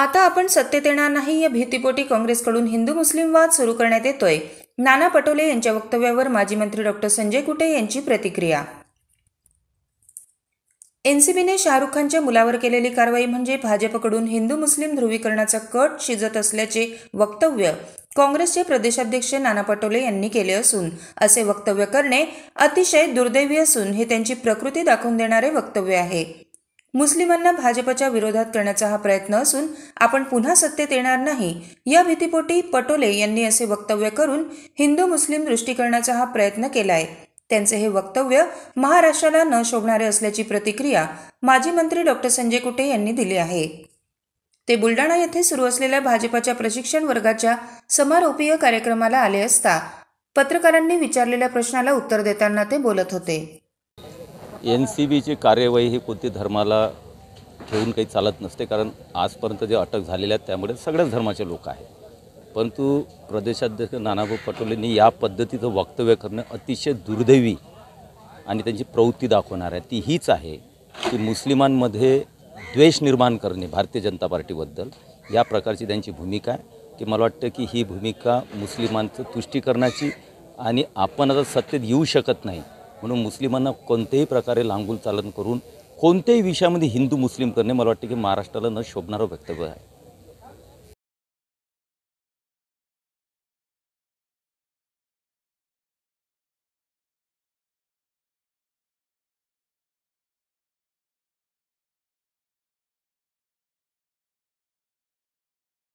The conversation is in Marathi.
आता आपण सत्तेत येणार नाही या भीतीपोटी काँग्रेसकडून हिंदू मुस्लिम वाद सुरू करण्यात येतोय नाना पटोले यांच्या वक्तव्यावर माजी मंत्री डॉक्टर संजय कुटे यांची प्रतिक्रिया एनसीबीने शाहरुख खानच्या मुलावर केलेली कारवाई म्हणजे भाजपकडून हिंदू मुस्लिम ध्रुवीकरणाचा कट शिजत असल्याचे वक्तव्य काँग्रेसचे प्रदेशाध्यक्ष नाना पटोले यांनी केले असून असे वक्तव्य करणे अतिशय दुर्दैवी असून हे त्यांची प्रकृती दाखवून देणारे वक्तव्य आहे मुस्लिमांना भाजपच्या विरोधात करण्याचा हा प्रयत्न असून आपण पुन्हा सत्तेत येणार नाही या भीतीपोटी पटोले यांनी असे वक्तव्य करून हिंदू मुस्लिम दृष्टीकरणाचा हा प्रयत्न केलाय त्यांचे हे वक्तव्य महाराष्ट्राला न शोभणारे असल्याची प्रतिक्रिया माजी मंत्री डॉक्टर संजय कुटे यांनी दिली आहे ते बुलडाणा येथे सुरू असलेल्या भाजपाच्या प्रशिक्षण वर्गाच्या समारोपीय कार्यक्रमाला आले असता पत्रकारांनी विचारलेल्या प्रश्नाला उत्तर देताना ते बोलत होते एन सी बीची कार्यवाही ही कोणती धर्माला ठेवून काही चालत नसते कारण आजपर्यंत जे अटक झालेल्या आहेत त्यामुळे सगळ्याच धर्माचे लोक आहेत परंतु प्रदेशाध्यक्ष नानाभाऊ पटोलेंनी या पद्धतीचं वक्तव्य करणं अतिशय दुर्दैवी आणि त्यांची प्रवृत्ती दाखवणार आहे ती हीच आहे की मुस्लिमांमध्ये द्वेष निर्माण करणे भारतीय जनता पार्टीबद्दल या प्रकारची त्यांची भूमिका आहे की मला वाटतं की ही भूमिका मुस्लिमांचं तुष्टीकरणाची आणि आपण आता सत्तेत येऊ शकत नाही म्हणून मुस्लिमांना कोणत्याही प्रकारे लांगूल चालन करून कोणत्याही विषयामध्ये हिंदू मुस्लिम करणे मला वाटतं की महाराष्ट्राला न शोभणारं वक्तव्य आहे